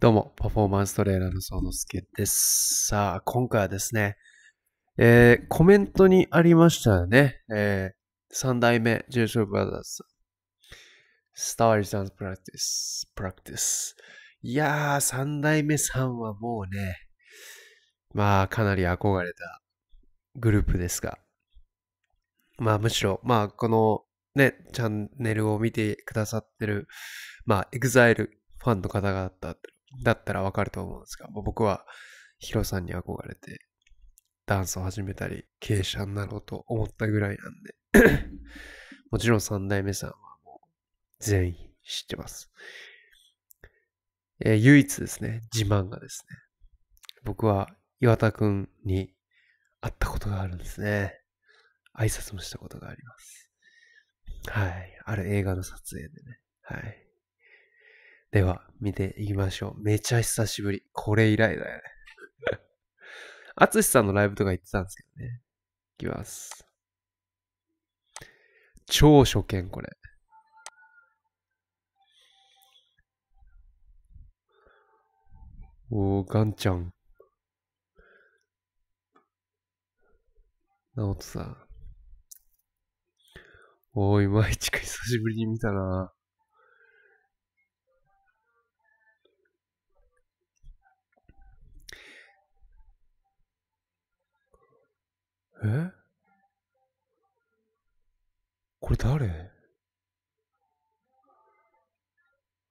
どうも、パフォーマンストレーナーのそ之助です。さあ、今回はですね、えー、コメントにありましたね、えー、三代目、重症ブラザーズ。スターリさんプラクティス、プラクティス。いやー、三代目さんはもうね、まあ、かなり憧れたグループですが、まあ、むしろ、まあ、この、ね、チャンネルを見てくださってる、まあ、EXILE ファンの方々だっただったらわかると思うんですが、僕はヒロさんに憧れて、ダンスを始めたり、経営者になろうと思ったぐらいなんで もちろん三代目さんはもう全員知ってます。えー、唯一ですね、自慢がですね、僕は岩田くんに会ったことがあるんですね。挨拶もしたことがあります。はい。ある映画の撮影でね。はい。では、見ていきましょう。めちゃ久しぶり。これ以来だよね。あつしさんのライブとか行ってたんですけどね。いきます。超初見、これ。おー、ガンちゃん。おとさん。おー、いまいち久しぶりに見たな。えこれ誰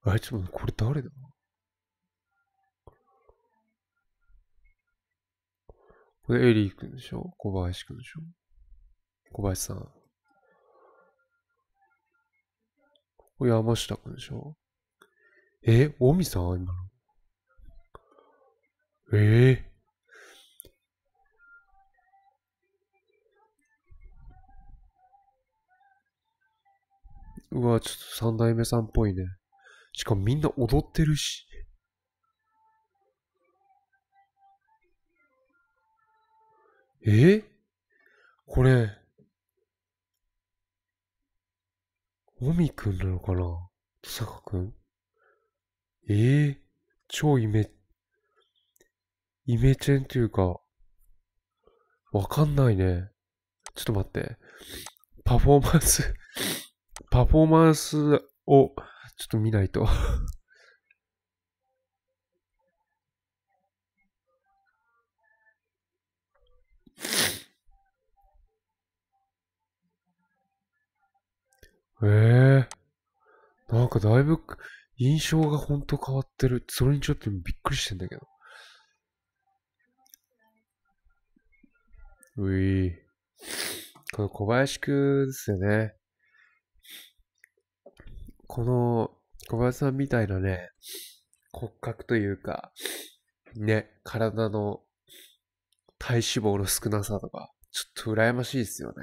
あいつもこれ誰だこれエリー君でしょ小林君でしょ小林さん。これ山下君でしょえ、オミさん今の。ええーうわ、ちょっと三代目さんっぽいね。しかもみんな踊ってるし。えこれ、おみくんなのかな登坂くんええー、超イメ、イメチェンというか、わかんないね。ちょっと待って。パフォーマンスパフォーマンスをちょっと見ないとええー、なんかだいぶ印象がほんと変わってる。それにちょっとびっくりしてんだけど。うい。この小林くんですよね。この小林さんみたいなね、骨格というか、ね、体の体脂肪の少なさとか、ちょっと羨ましいですよね。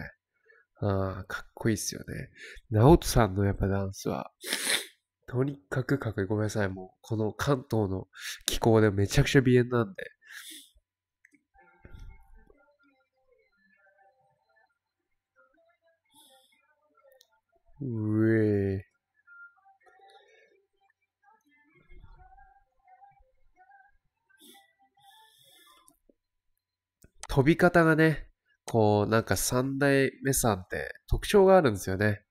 ああ、かっこいいですよね。直人さんのやっぱダンスは、とにかくかっこいい。ごめんなさい。もう、この関東の気候でめちゃくちゃ鼻炎なんで。うえー。飛び方がね、こう、なんか三代目さんって特徴があるんですよね。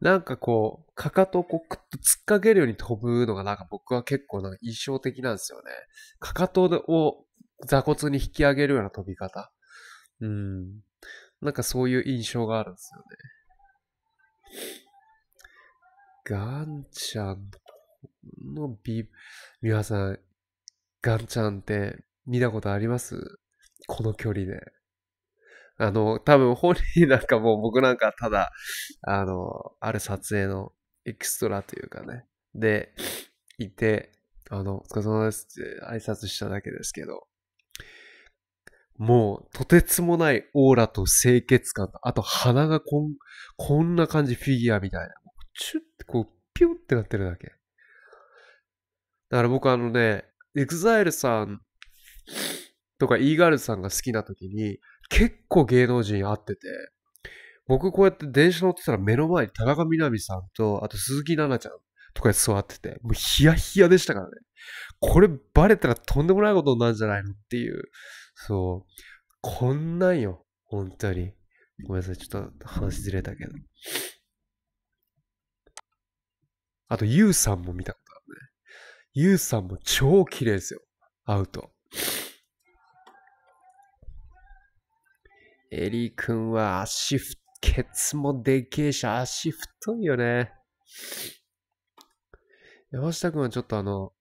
なんかこう、かかとをこう、くっと突っかけるように飛ぶのがなんか僕は結構なんか印象的なんですよね。かかとを座骨に引き上げるような飛び方。うん。なんかそういう印象があるんですよね。ガンちゃんのビ、皆さん、ガンちゃんって見たことありますこの距離で。あの、多分本人なんかもう僕なんかただ、あの、ある撮影のエクストラというかね、で、いて、あの、お疲れ様ですって挨拶しただけですけど、もう、とてつもないオーラと清潔感と、あと鼻がこん、こんな感じフィギュアみたいな。チュッてこう、ピュンってなってるだけ。だから僕あのね、エ x i l e さんとか e g ガ r ルさんが好きな時に、結構芸能人会ってて、僕こうやって電車乗ってたら目の前に田中みな実さんと、あと鈴木奈々ちゃんとかで座ってて、もうヒヤヒヤでしたからね。これバレたらとんでもないことになるんじゃないのっていう。そう。こんなんよ。本当に。ごめんなさい。ちょっと話ずれたけど。あと、ゆうさんも見たこゆうさんも超綺麗ですよ。アウト。エリー君は足、ケツもでけえし、足太いよね。山下君はちょっとあの、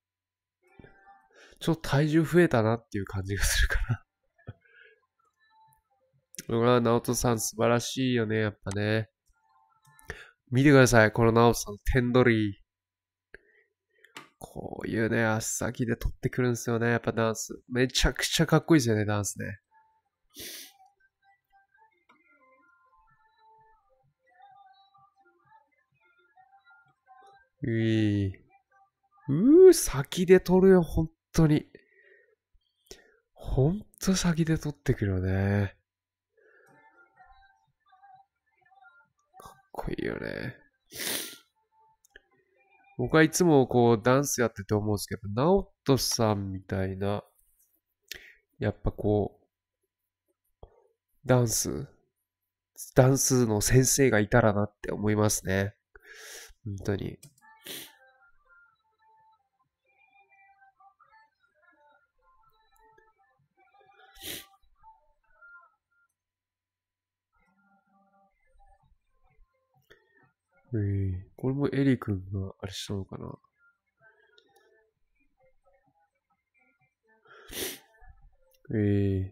ちょっと体重増えたなっていう感じがするから。うわ、直人さん素晴らしいよね、やっぱね。見てください、このオトさん、テンドリー。こういうね、足先で取ってくるんですよね。やっぱダンス。めちゃくちゃかっこいいですよね、ダンスね。うぃうー、先で取るよ、本当に。ほんと先で取ってくるよね。かっこいいよね。僕はいつもこうダンスやってて思うんですけど、ナオトさんみたいな、やっぱこう、ダンス、ダンスの先生がいたらなって思いますね。本当に。うんこれもエリ君があれしたのかな。え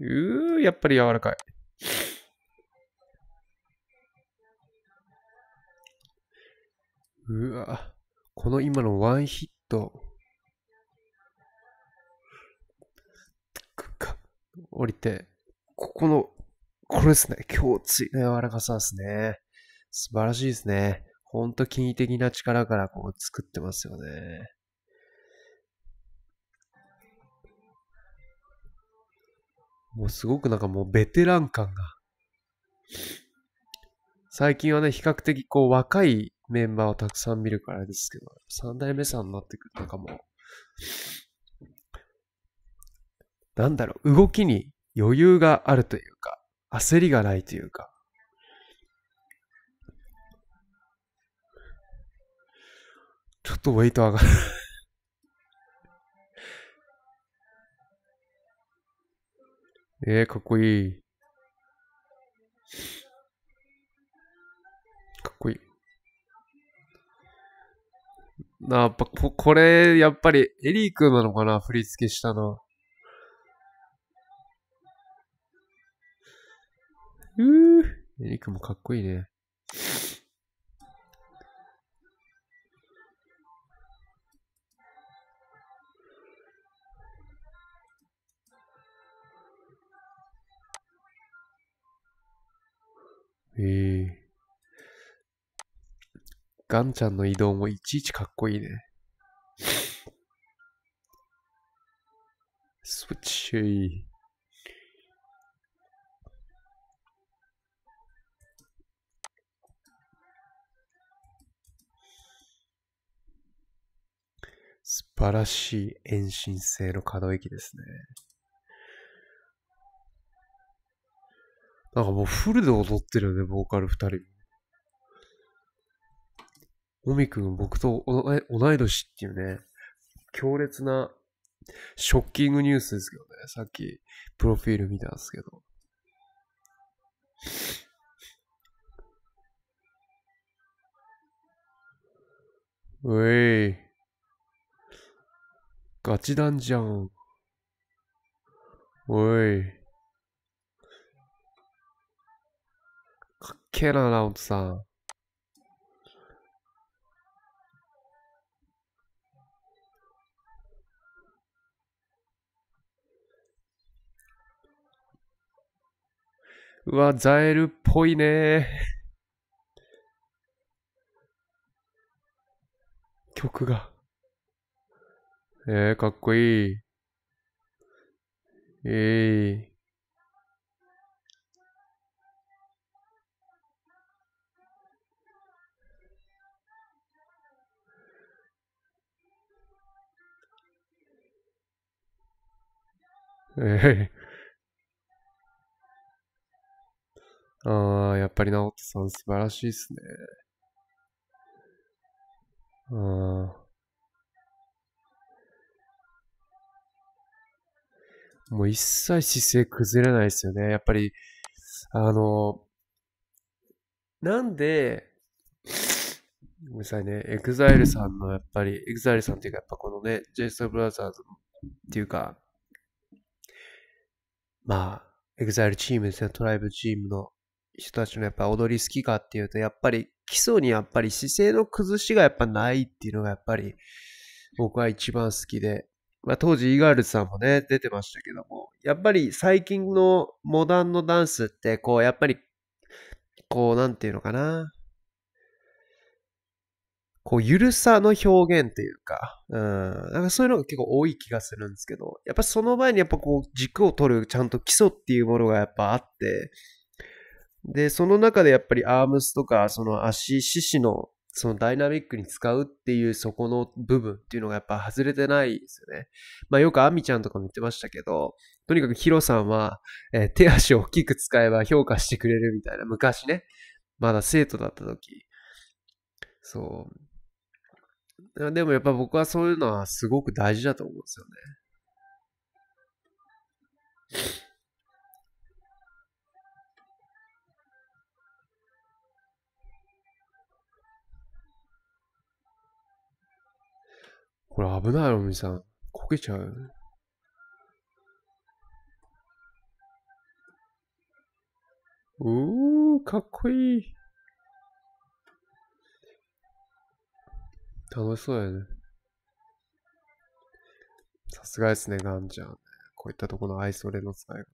えー。うー、やっぱり柔らかい。うわこの今のワンヒット。降りて、ここの、これですね。胸椎の柔らかさですね。素晴らしいですね。ほんと金的な力からこう作ってますよね。もうすごくなんかもうベテラン感が。最近はね、比較的こう若いメンバーをたくさん見るからですけど、三代目さんになってくるとかもなんだろう、動きに余裕があるというか、焦りがないというか、ちょっとウェイト上がる えー、かっこいい。かっこいい。なあ、こ、これ、やっぱり、エリー君なのかな振り付けしたの。うーエリー君もかっこいいね。ええガンちゃんの移動もいちいちかっこいいね。スイッチ。素晴らしい遠心性の可動域ですね。なんかもうフルで踊ってるよね、ボーカル二人も。みくん、僕と同い年っていうね、強烈なショッキングニュースですけどね、さっきプロフィール見たんですけど。うえい。ガチダンじゃん。おい。けな、ラオトさん。うわ、ザエルっぽいね。曲が。えー、かっこいい。ええーえ えー。ああ、やっぱり直人さん素晴らしいっすね。ああ。もう一切姿勢崩れないですよね。やっぱり、あの、なんで、ごめんなさいね、エグザイルさんのやっぱり、エグザイルさんっていうか、やっぱこのね、ジェイソンブラザーズっていうか、まあ、EXILE チームですね、トライブチームの人たちのやっぱ踊り好きかっていうと、やっぱり基礎にやっぱり姿勢の崩しがやっぱないっていうのがやっぱり僕は一番好きで、まあ当時イガールズさんもね、出てましたけども、やっぱり最近のモダンのダンスって、こうやっぱり、こうなんていうのかな、こう、ゆるさの表現というか、うん、なんかそういうのが結構多い気がするんですけど、やっぱその前にやっぱこう、軸を取るちゃんと基礎っていうものがやっぱあって、で、その中でやっぱりアームスとか、その足、四肢の、そのダイナミックに使うっていうそこの部分っていうのがやっぱ外れてないですよね。まあよくアミちゃんとかも言ってましたけど、とにかくヒロさんは、えー、手足を大きく使えば評価してくれるみたいな、昔ね、まだ生徒だった時。そう。でもやっぱ僕はそういうのはすごく大事だと思うんですよね。これ危ないよ、みさん。こけちゃう。うー、かっこいい。楽しそうやね。さすがですね、ガンちゃん。こういったところの愛想れの使い方。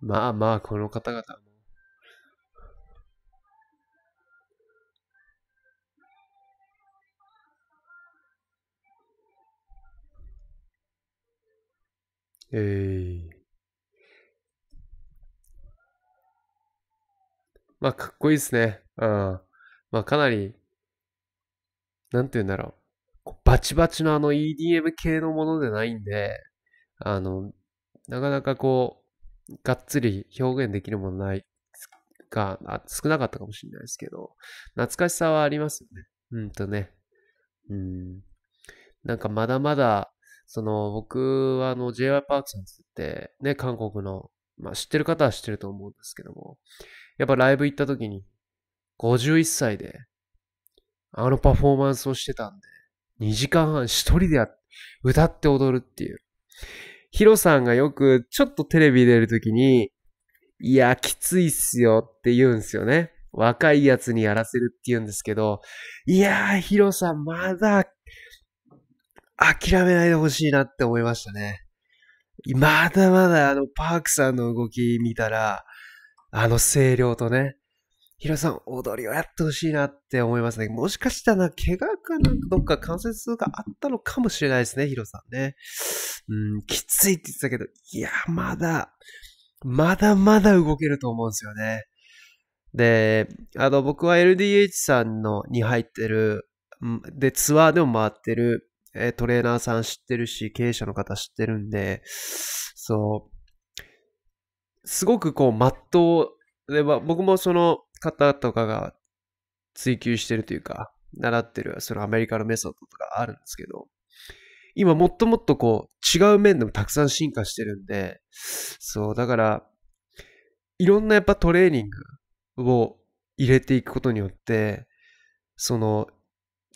まあまあ、この方々も。ええー、まあ、かっこいいですね。うん。まあ、かなりなんて言うんだろう。バチバチのあの EDM 系のものでないんで、あの、なかなかこう、がっつり表現できるものないが、少なかったかもしれないですけど、懐かしさはありますよね。うんとね。うん。なんかまだまだ、その、僕はあの j y パークさんつって、ね、韓国の、まあ知ってる方は知ってると思うんですけども、やっぱライブ行った時に、51歳で、あのパフォーマンスをしてたんで、2時間半一人で歌って踊るっていう。ヒロさんがよくちょっとテレビ出るときに、いや、きついっすよって言うんですよね。若いやつにやらせるって言うんですけど、いやー、ヒロさんまだ諦めないでほしいなって思いましたね。まだまだあのパークさんの動き見たら、あの声量とね、ヒロさん、踊りをやってほしいなって思いますね。もしかしたら、怪我かなんかどっか関節痛があったのかもしれないですね、ヒロさんね。うん、きついって言ってたけど、いや、まだ、まだまだ動けると思うんですよね。で、あの、僕は LDH さんのに入ってる、で、ツアーでも回ってる、えトレーナーさん知ってるし、経営者の方知ってるんで、そう、すごくこう、まっとう、で、ま僕もその、方とかが追求してるというか、習ってるそのアメリカのメソッドとかあるんですけど、今もっともっとこう違う面でもたくさん進化してるんで、そう、だから、いろんなやっぱトレーニングを入れていくことによって、その、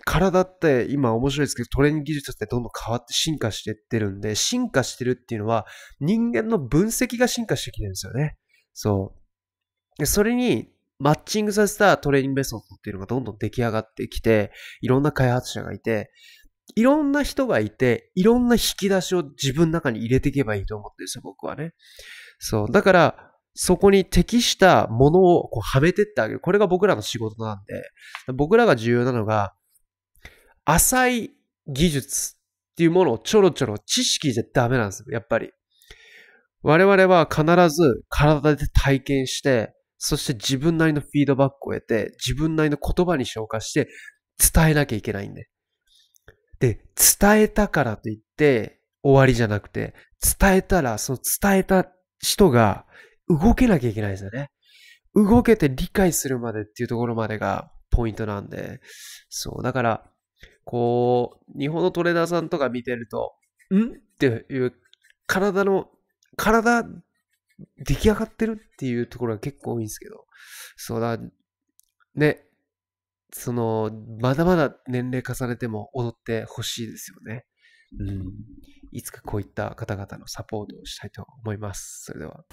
体って今面白いですけど、トレーニング技術ってどんどん変わって進化してってるんで、進化してるっていうのは人間の分析が進化してきてるんですよね。そう。それにマッチングさせたトレーニングメソッドっていうのがどんどん出来上がってきて、いろんな開発者がいて、いろんな人がいて、いろんな引き出しを自分の中に入れていけばいいと思ってるんですよ、僕はね。そう。だから、そこに適したものをこうはめてってあげる。これが僕らの仕事なんで、僕らが重要なのが、浅い技術っていうものをちょろちょろ知識じゃダメなんですよ、やっぱり。我々は必ず体で体験して、そして自分なりのフィードバックを得て、自分なりの言葉に消化して伝えなきゃいけないんで。で、伝えたからといって終わりじゃなくて、伝えたら、その伝えた人が動けなきゃいけないんですよね。動けて理解するまでっていうところまでがポイントなんで、そう、だから、こう、日本のトレーナーさんとか見てると、んっていう、体の、体出来上がってるっていうところが結構多いんですけど、そうだ、ね、その、まだまだ年齢重ねても踊ってほしいですよね。うん。いつかこういった方々のサポートをしたいと思います。それでは。